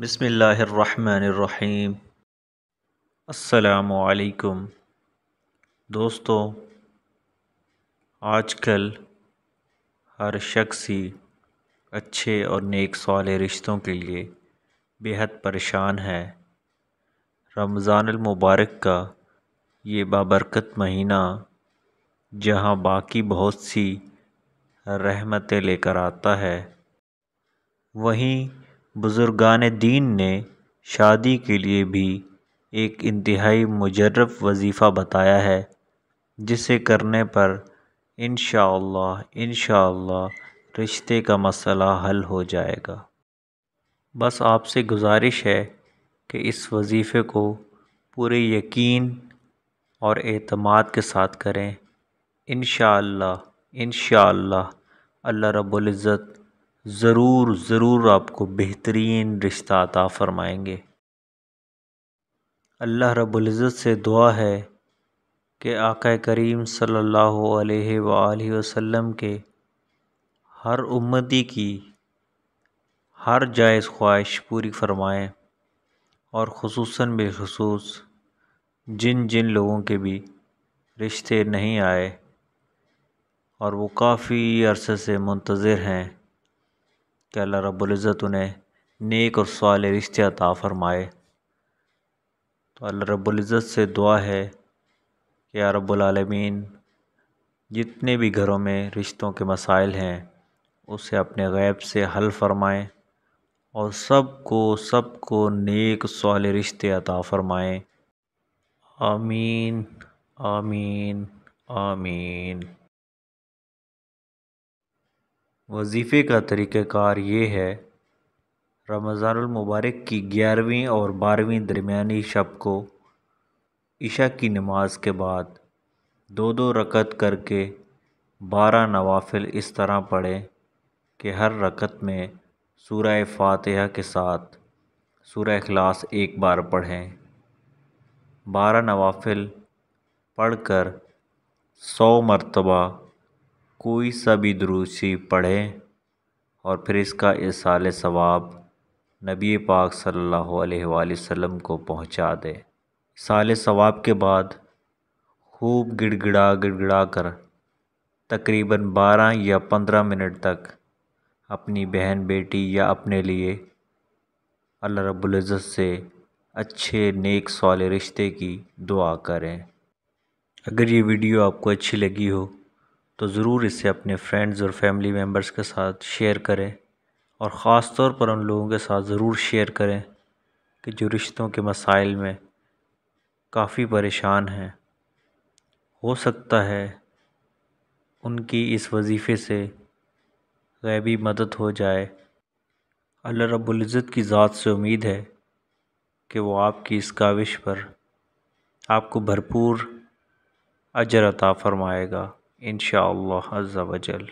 बसमीम् अलकुम दोस्तों आजकल हर शख्स ही अच्छे और नेक साले रिश्तों के लिए बेहद परेशान है रमज़ान मुबारक का ये बाबरकत महीना जहाँ बाकी बहुत सी रहमतें लेकर आता है वहीं बुज़ुर्गान दीन ने शादी के लिए भी एक इंतहाई मुजर्रब वजीफ़ा बताया है जिसे करने पर इंशाअल्लाह इंशाअल्लाह रिश्ते का मसला हल हो जाएगा बस आपसे गुजारिश है कि इस वजीफ़े को पूरे यकीन और एतमाद के साथ करें इन शाह इन अल्लाह रब्बुल इज़्ज़त ज़रूर ज़रूर आपको बेहतरीन रिश्ता अता फ़रमाएंगे अल्लाह रब्बुल इज़्ज़त से दुआ है कि आका करीम सल्लल्लाहु अलैहि वसल्लम के हर उम्मती की हर जायज़ ख्वाहिश पूरी फ़रमाएँ और खसूस बेखसूस जिन जिन लोगों के भी रिश्ते नहीं आए और वो काफ़ी अरसे से मुंतज़र हैं कि अल्लाह रब्ज़त उन्हें नेक और साल रिश्ते अता फ़रमाए तो अल्लाह रब्ज़त से दुआ है कि या रबालमीन जितने भी घरों में रिश्तों के मसाइल हैं उसे अपने गैब से हल फ़रमाएँ और सबको सबको नेक साल रिश्ते अता फ़रमाएँ आमीन आमीन आमीन वजीफ़े का तरीक़ार ये है मुबारक की ग्यारहवीं और बारहवीं दरमियानी शब को इशा की नमाज़ के बाद दो दो रकत करके बारह नवाफिल इस तरह पढ़ें कि हर रकत में सूर्य फातह के साथ सूर्य अखलास एक बार पढ़ें बारह नवाफिल पढ़ कर सौ मरतबा कोई सा भी दुरुशी पढ़े और फिर इसका इसाल सवाब नबी पाक सल्लल्लाहु अलैहि वसल्लम को पहुंचा दे साल सवाब के बाद खूब गिड़गिड़ा गिड़गिड़ा कर तकरीबन बारह या पंद्रह मिनट तक अपनी बहन बेटी या अपने लिए अल्लाह रब्बुल इज़्ज़त से अच्छे नेक साल रिश्ते की दुआ करें अगर ये वीडियो आपको अच्छी लगी हो तो ज़रूर इसे अपने फ्रेंड्स और फैमिली मेम्बर्स के साथ शेयर करें और ख़ास तौर पर उन लोगों के साथ ज़रूर शेयर करें कि जो रिश्तों के मसाइल में काफ़ी परेशान हैं हो सकता है उनकी इस वजीफ़े से गैबी मदद हो जाए अल्लाह रब्ज़त की ज़ात से उम्मीद है कि वो आपकी इस काविश पर आपको भरपूर अजर अता फ़रमाएगा इन वजल